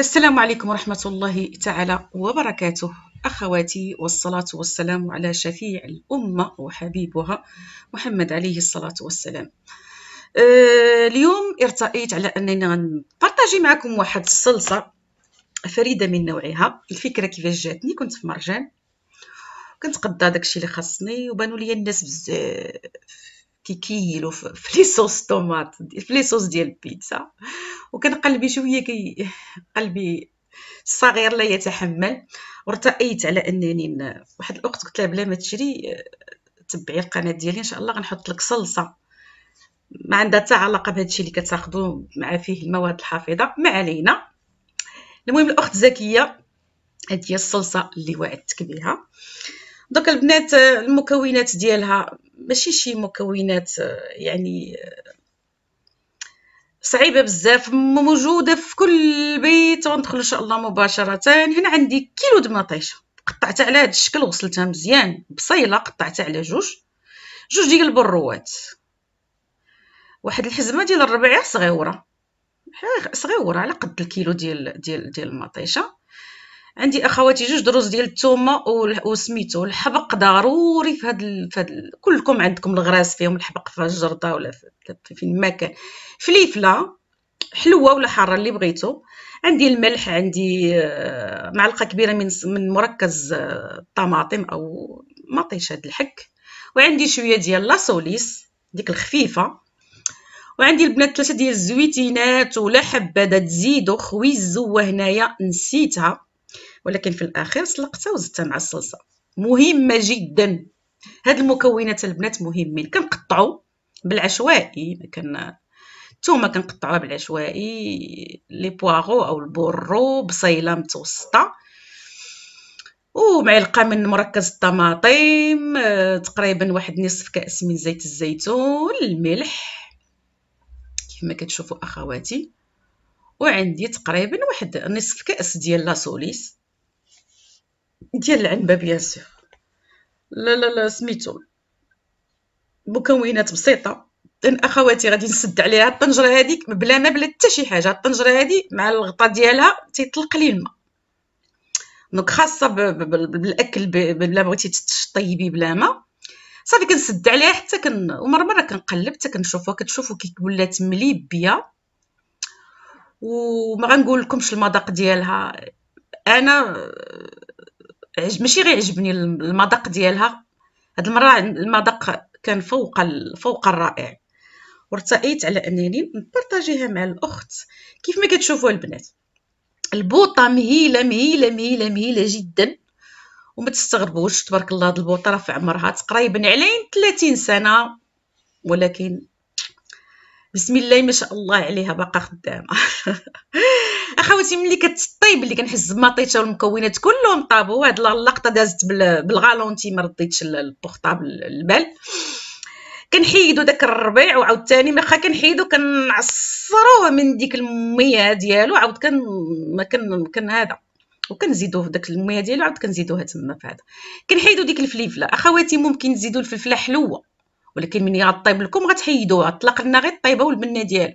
السلام عليكم ورحمة الله تعالى وبركاته أخواتي والصلاة والسلام على شفيع الأمة وحبيبها محمد عليه الصلاة والسلام أه اليوم ارتأيت على أننا نبارطاجي معكم واحد الصلصة فريدة من نوعها الفكرة كيفاش جاتني كنت في مرجان كنت قدا داكشي اللي خاصني وبانوا لي الناس بزاف كيكيلو في لي صوص طوماط في لي صوص ديال البيتزا وكان قلبي شويه كي قلبي الصغير لا يتحمل وارتأيت على انني واحد الاخت قلت لها بلا ما تشري آه، تبعي القناه ديالي ان شاء الله غنحط لك صلصه ما عندها حتى علاقه الشيء اللي كتاخذوا مع فيه المواد الحافظه ما علينا المهم الاخت زكيه هذه هي الصلصه اللي وعدتك بها دوك البنات آه، المكونات ديالها ماشي شي مكونات آه، يعني آه، صعيبه بزاف موجوده في كل بيت وندخل ان شاء الله مباشره هنا عندي كيلو د مطيشه قطعتها على هذا الشكل وغسلتها مزيان بصيله قطعتها على جوج جوج ديال البروات واحد الحزمه ديال الربيع صغيوره صغيوره على قد الكيلو ديال ديال ديال المطيشه عندي اخواتي جوج دروز ديال الثومه وسميتو الحبق ضروري في هاد ال... في هاد ال... كلكم عندكم الغراس فيهم الحبق في الجرده ولا في فين ما كان فليفله حلوه ولا حاره اللي بغيتو عندي الملح عندي آه، معلقه كبيره من من مركز الطماطم آه، او مطيش هاد الحك وعندي شويه ديال لاصوليس ديك الخفيفه وعندي البنات ثلاثه ديال الزويتينات ولا حبه تزيدو خويزو هنايا نسيتها ولكن في الاخير سلقتها وزدتها مع الصلصه مهمه جدا هاد المكونات البنات مهمين كنقطعوا بالعشوائي كن الثومه كنقطعوها بالعشوائي لي بواغو او البورو بصيله متوسطه ومعلقه من مركز الطماطم آه، تقريبا واحد نصف كاس من زيت الزيتون الملح كما كتشوفوا اخواتي وعندي تقريبا واحد نصف كاس ديال لاصوليس ديال العنبه بيان سيغ لا لا لا سميتو مكونات بسيطه اخواتي غادي نسد عليها الطنجره هذيك بلا ما بلا حتى شي حاجه الطنجره هذه مع الغطا ديالها تيطلق لي الماء دونك خاصه بالاكل بلا بغيتي تطيبي بلا ما صافي كنسد عليها حتى كن ومره مره كنقلب حتى كنشوفها كتشوفوا كي ولات مليبيه وما غنقول لكمش المذاق ديالها انا ماشي غير عجبني المذاق ديالها هاد المره المذاق كان فوق فوق الرائع وارتأيت على انني نبارطاجيها مع الاخت كيف ما كتشوفوا البنات البوطه مهيله مهيله مهيله مهيله جدا وما تستغربوش تبارك الله هاد البوطه راه في عمرها تقريبا علين 30 سنه ولكن بسم الله ما شاء الله عليها باقا خدامه اخواتي ملي كتطيب اللي كنحس بمطيشه والمكونات كلهم طابوا هاد اللقطه دازت بالغالونتي ما رديتش البورطابل البال كنحيدو داك الربيع وعاوتاني ملي كنحيدو كنعصروه من ديك الميه ديالو عاود كان ما كان كان هذا وكنزيدوه في داك الميه ديالو عاود كنزيدوها تما في هذا كنحيدو ديك الفليفله اخواتي ممكن تزيدو الفلفله حلوه ولكن ملي غطيب لكم غتحيدوها طلق لنا غير الطيبه والبنه ديالو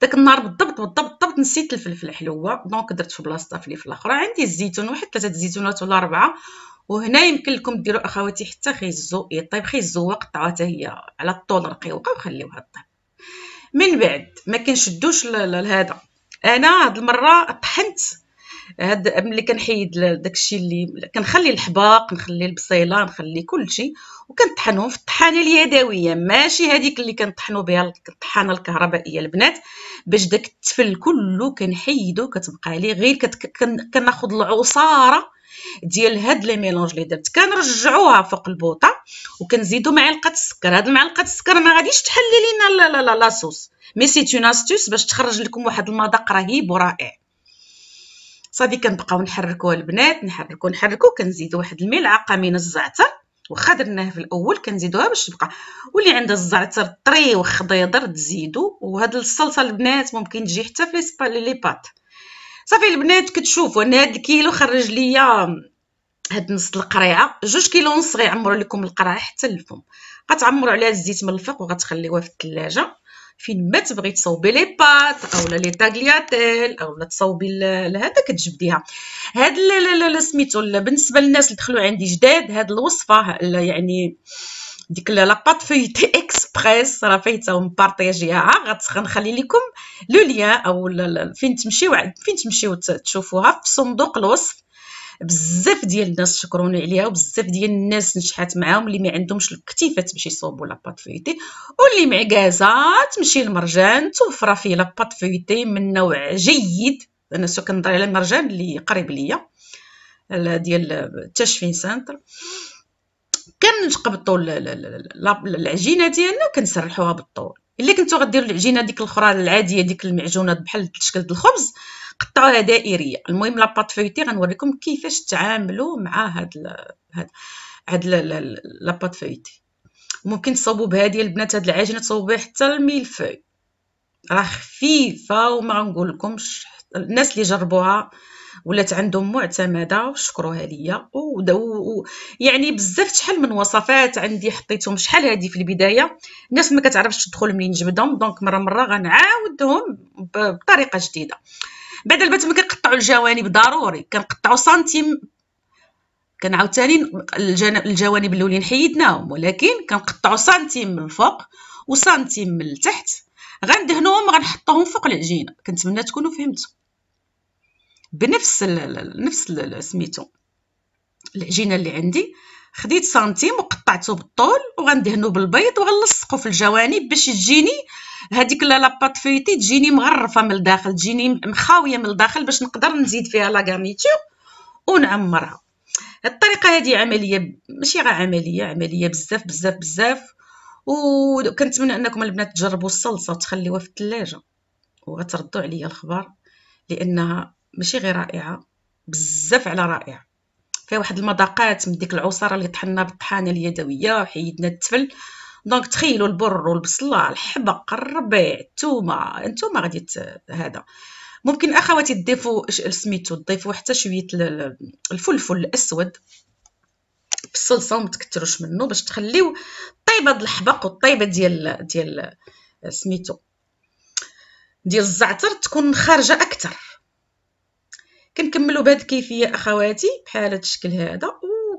داك النهار بالضبط بالضبط بالضبط نسيت الفلفل الحلوه دونك درت في بلاصتها في الاخرى عندي الزيتون واحد ثلاثه الزيتونات ولا اربعه وهنا يمكن لكم ديروا اخواتي حتى خيزو يطيب إيه، خيزو قطعوها حتى هي على الطول رقيقه وخليوها طيب من بعد ما كنشدوش لهذا انا هاد المره طحنت هاد ملي كنحيد داكشي اللي كنخلي الحباق نخلي البصيله نخلي كلشي وكنطحنهم في الطحانه اليدويه ماشي هذيك اللي كنطحنوا بها الطحانه الكهربائيه البنات باش داك التفل كله كنحيدو كتبقى لي غير كناخذ العصاره ديال هاد لي ميلونج اللي درت كنرجعوها فوق البوطه وكنزيدو معلقه السكر هاد المعلقه السكر ما غاديش تحلي لينا لا لا لا لاصوص مي سي اون استوس باش تخرج لكم واحد المذاق رهيب ورائع صافي كنبقاو نحركوها البنات نحركو نحركو كنزيدو واحد الملعقه من الزعتر واخا درناه في الاول كنزيدوها باش تبقى واللي عندها الزعتر طري وخضيضر تزيدو وهاد الصلصه البنات ممكن تجي حتى في ليسبا لي بات صافي البنات كتشوفوا ان هاد الكيلو خرج ليا هاد نص القريعه جوج كيلو ونص غيعمروا لكم القرعه حتى للفم غتعمروا عليها الزيت من الفوق وغتخليوها في الثلاجه فين ما تبغي تصوبي لي بات اولا لي تاغلياتيل اولا تصوبي لهذا كتجبديها هاد سميتو بالنسبه للناس اللي دخلوا عندي جداد هاد الوصفه يعني ديك لا بات فيتي اكسبريس راه فايته ومبارطاجيها غنخلي لكم لو ليان او فين تمشيو فين تمشيو تشوفوها في صندوق الوصف بزاف ديال الناس شكروني عليها وبزاف ديال الناس نجحات معاهم اللي ما عندهمش الكتيفه تمشي يصوبوا لا بات فيتي واللي معكازه تمشي للمرجان توفر فيه لا بات فيتي من نوع جيد انا سو كنضري على المرجان اللي قريب ليا ديال التشفين سنتر كنقبطوا العجينه ديالنا كنسرحوها بالطول الا كنتو غديروا العجينه ديك الاخرى العاديه ديك المعجونه بحال شكل الخبز قطعوها دائريه المهم لاباط فويتي غنوريكم كيفاش تعاملوا مع هاد ال... هاد هاد لاباط فويتي ممكن تصاوبوا بها ديال البنات هاد العجينه تصاوبوا بها حتى الميلفوي راه خفيفه وما نقول لكمش الناس اللي جربوها ولات عندهم معتمده وشكروها ليا يعني بزاف شحال من وصفات عندي حطيتهم شحال هادي في البدايه الناس ما كتعرفش تدخل منين نجبدهم دونك مره مره غنعاودهم بطريقه جديده بدل البنات ما كنقطعوا الجوانب ضروري كنقطعوا سنتيم كنعاود ثاني الجوانب الاولين حيدناهم ولكن كنقطعوا سنتيم من الفوق وسنتيم من التحت غندهنوهم غنحطوهم فوق العجينه كنتمنى تكونوا فهمتوا بنفس ال نفس ال سميتو العجينه اللي عندي خديت سنتيم وقطعته بالطول وغندهنو بالبيض وغنلصقو في الجوانب باش تجيني هذيك لا لاباط فيتي تجيني مغرفه من الداخل تجيني مخاويه من الداخل باش نقدر نزيد فيها لاكاميتور ونعمرها الطريقه هذه عمليه ماشي غير عمليه عمليه بزاف بزاف بزاف وكنتمنى انكم البنات تجربوا الصلصه تخليوها في الثلاجه وغتردوا عليا الخبر لانها ماشي غير رائعه بزاف على رائعه فيها واحد المذاقات من ديك العصاره اللي طحنا بالطحانه اليدويه وحيدنا التفل دونك تخيلوا البر والبصله الحبق الربيع الثومه انتم غادي هذا ممكن اخواتي تضيفوا سميتو تضيفوا حتى شويه الفلفل الاسود بالصلصه وما تكثروش منه باش تخليو طيبه ديال الحبق والطيبه ديال ديال سميتو ديال الزعتر تكون خارجه اكثر كنكملوا بهذه الكيفيه اخواتي بحال هذا الشكل هذا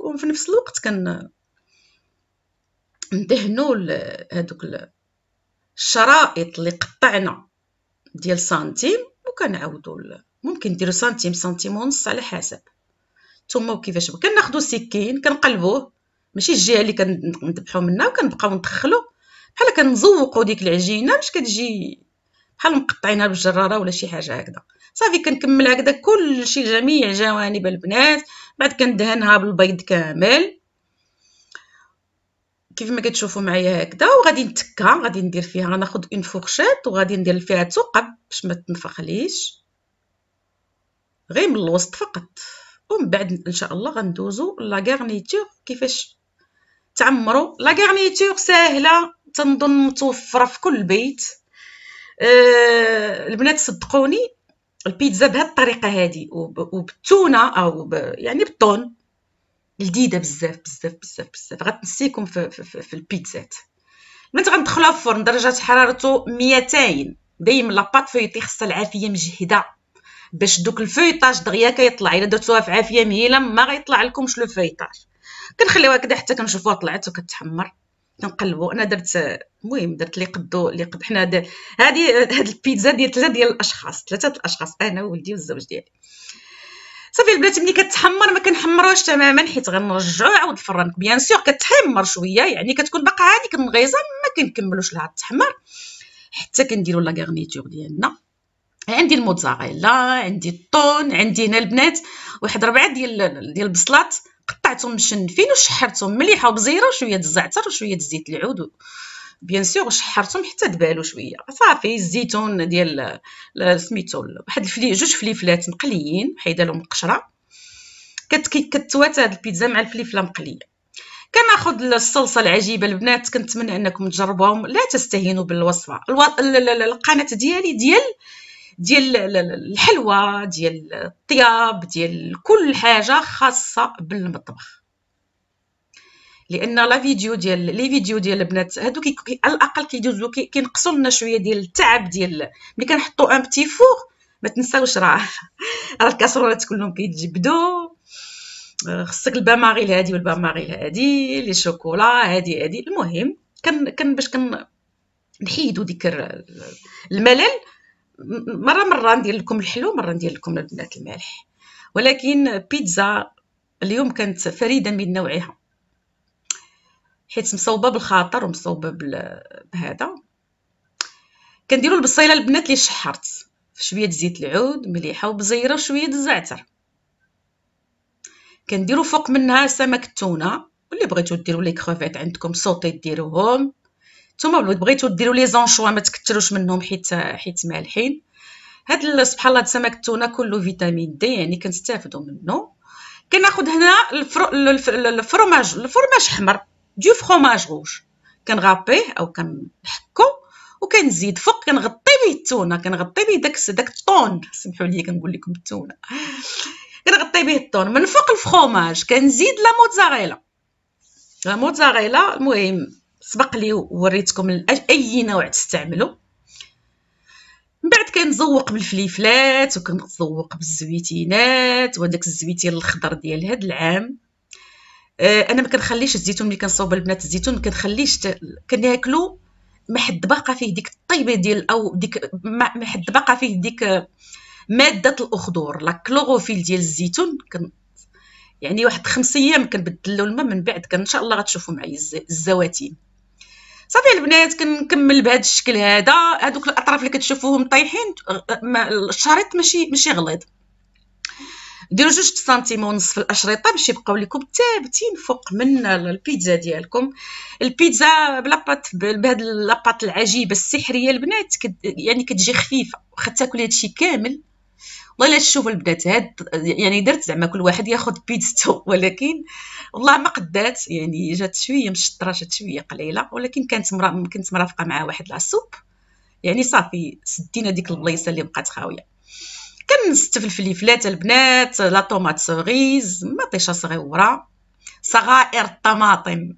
وفي نفس الوقت كن ندهنوا هذوك الشرائط اللي قطعنا ديال سنتيم وكنعاودوا ممكن ديروا سنتيم سنتيم ونص على حسب ثم وكيفاش كناخذوا السكين كنقلبوه ماشي الجهه اللي كنذبحوا منها وكنبقاو ندخلوا بحال كنزوقوا ديك العجينه باش كتجي بحال مقطعينها بالجراره ولا شي حاجه هكذا صافي كنكمل هكذا كلشي جميع جوانب البنات بعد كندهنها بالبيض كامل كيف ما كتشوفوا معايا هكذا وغادي نتكا غادي ندير فيها غناخذ اون فورشيط وغادي ندير فيها ثقب باش ما تنفخليش غير من الوسط فقط ومن بعد ان شاء الله غندوزو لا غارنيتور كيفاش تعمروا لا غارنيتور ساهله تنظن متوفره في كل بيت أه البنات صدقوني البيتزا بهاد الطريقه هذه وبالتونه او يعني بالطون لذيذه بزاف بزاف بزاف بزاف غتنسيكم في, في, في, في البيتزات ملي غندخلوها في الفرن درجه حرارته 200 دايما لاباط فيوتي خصها العافيه مجهده باش دوك الفويطاج دغيا كيطلع الا درتوها في عافيه مهيله ما غيطلع لكمش لو فويطاج كنخليوها كدا حتى كنشوفوها طلعت وكتحمر كنقلبو انا درت المهم درت لي قدو لي قد حنا هذه هذه البيتزا ديال ثلاثه ديال الاشخاص ثلاثه الاشخاص انا وولدي والزوج ديالي صافي البنات ملي كتحمر ما كنحمروش تماما حيت غنرجعو عاود الفران بيان سور كتحمر شويه يعني كتكون باقا هذيك النغيزه ما كنكملوش لها تحمر حتى كنديرو لا غارنيتور ديالنا عندي الموتزاريلا عندي الطون عندي هنا البنات واحد ربعه ديال ديال البصلات قطعتهم مشنفين وشحرتهم مليحه وبزيره وشويه الزعتر وشويه الزيت العود بيان سيغ شحرتهم حتى دبالو شويه صافي الزيتون ديال سميتو واحد الفلي جوج فليفلات مقليين حيدا لهم القشره كتوات هاد البيتزا مع الفليفله مقليه كناخذ الصلصه العجيبه البنات كنتمنى انكم تجربوهم لا تستهينوا بالوصفه الو... القناه ديالي ديال ديال الحلوى ديال الطياب ديال كل حاجه خاصه بالمطبخ لان لا فيديو ديال لي فيديو ديال البنات هادو كي على الاقل كيدوزو كينقصوا لنا شويه ديال التعب ديال ملي كنحطوا ان بتي فور ما تنساوش راه راه الكاسرونات كلهم كيتجبدوا آه، خصك الباماريل هادي والباماريل هادي لي شوكولا هادي هادي المهم كن كن باش كن نحيدو ديك الملل مره مره ندير لكم الحلو مره ندير لكم البنات المالح ولكن بيتزا اليوم كانت فريده من نوعها حيت مصوبه بالخاطر ومصوبه بهذا كنديروا البصيله البنات اللي شحرت شويه زيت العود مليحه وبزيره وشويه الزعتر كنديروا فوق منها سمك التونه واللي بغيتو ديروا لي كروفيت عندكم صوتي ديروهم نتوما اللي بغيتو ديروا لي زونشوا ما تكثروش منهم حيت حيت مالحين هاد سبحان الله سمك التونه كله فيتامين دي يعني كنستافدوا منه كناخذ هنا الفرو الفرماج الفرماج حمر دو فروماج روج كنغابيه او كنحكو وكنزيد فوق كنغطي به التونه كنغطي به داك داك الطون سمحوا لي كنقول لكم التونه كنغطي به الطون من فوق الفروماج كنزيد لا موتزاريلا لا موتزاريلا المهم سبق لي وريتكم اي نوع تستعملوا من بعد كنزوق بالفليفلات وكنزوق بالزويتينات وداك الزويتين الخضر ديال هاد العام آه، انا ما كنخليش الزيتون ملي كنصوب البنات الزيتون ما كنخليش كناكلو ما حد باقا فيه ديك الطيبه ديال او ديك ما حد باقا فيه ديك آه، ماده الاخضر لا كلوروفيل ديال الزيتون كن يعني واحد خمس ايام كنبدل له الماء من بعد كان ان شاء الله غتشوفوا معايا الزواتين صافي البنات كنكمل بهذا الشكل هذا هذوك الاطراف اللي كتشوفوهم طايحين آه، الشريط ماشي ماشي غليظ ديروا جوج سنتيم ونص في الاشرطه باش يبقاو لكم ثابتين فوق من البيتزا ديالكم البيتزا بلاباط بهاد لاباط العجيبه السحريه البنات كد يعني كتجي خفيفه واخا تاكل هادشي كامل والله تشوفوا البنات هاد يعني درت زعما كل واحد ياخذ بيتزتو ولكن والله ما قدات يعني جات شويه مشطره جات شويه قليله ولكن كانت مرا كنت مرافقه مع واحد لاسوب يعني صافي سدينا ديك البلايصه اللي بقات خاويه كنستف الفليفلات البنات لا طوماط سوغيز مطيشه صغيوره صغائر الطماطم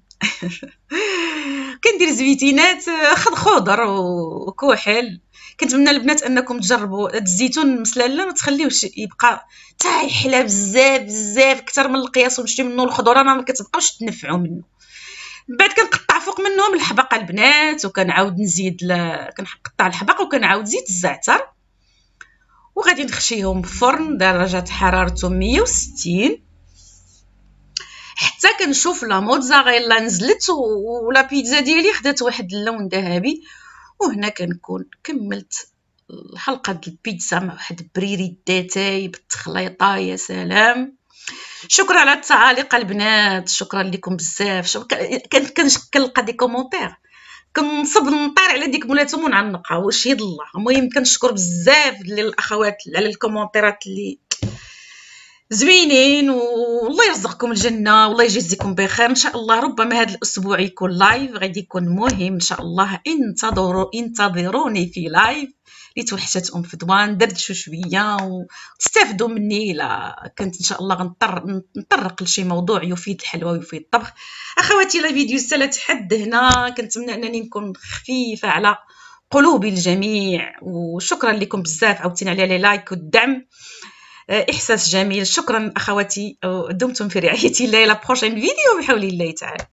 كندير زويتينات خد خضر وكحل كنتمنى البنات انكم تجربوا الزيتون مسلله ما تخليوش يبقى تاع يحلى بزاف بزاف اكثر من القياس ومشي منه الخضره ما كتبقاوش تنفعوا منه بعد كنقطع فوق منهم الحبقه البنات وكنعاود نزيد ل... كنقطع الحبقه وكنعاود زيت الزعتر وغادي نخشيهم بفرن فرن درجه حرارته 160 حتى كنشوف لا موتزاريلا نزلت ولا بيتزا ديالي خدات واحد اللون ذهبي وهنا كنكون كملت الحلقه ديال البيتزا مع واحد بريري داتاي بالتخليطه يا سلام شكرا على التعاليق البنات شكرا لكم بزاف شكرا كنلقى دي كومونتير كنصب نطير على ديك مولاتهم ونعنقها وشهد الله المهم كنشكر بزاف للاخوات على الكومونتيرات اللي زوينين والله يرزقكم الجنه والله يجزيكم بخير ان شاء الله ربما هذا الاسبوع يكون لايف غادي يكون مهم ان شاء الله انتظروا انتظروني في لايف لتوحشت توحشت ام فدوان دردشوا شويه وتستافدوا مني لا كنت ان شاء الله غنطر نطرق لشي موضوع يفيد الحلوى ويفيد الطبخ اخواتي لا فيديو سالت حد هنا كنتمنى انني نكون خفيفه على قلوب الجميع وشكرا لكم بزاف عاوتاني على لي لايك والدعم آه، احساس جميل شكرا اخواتي دمتم في رعايه الله الى بروشين فيديو بحول الله تعالى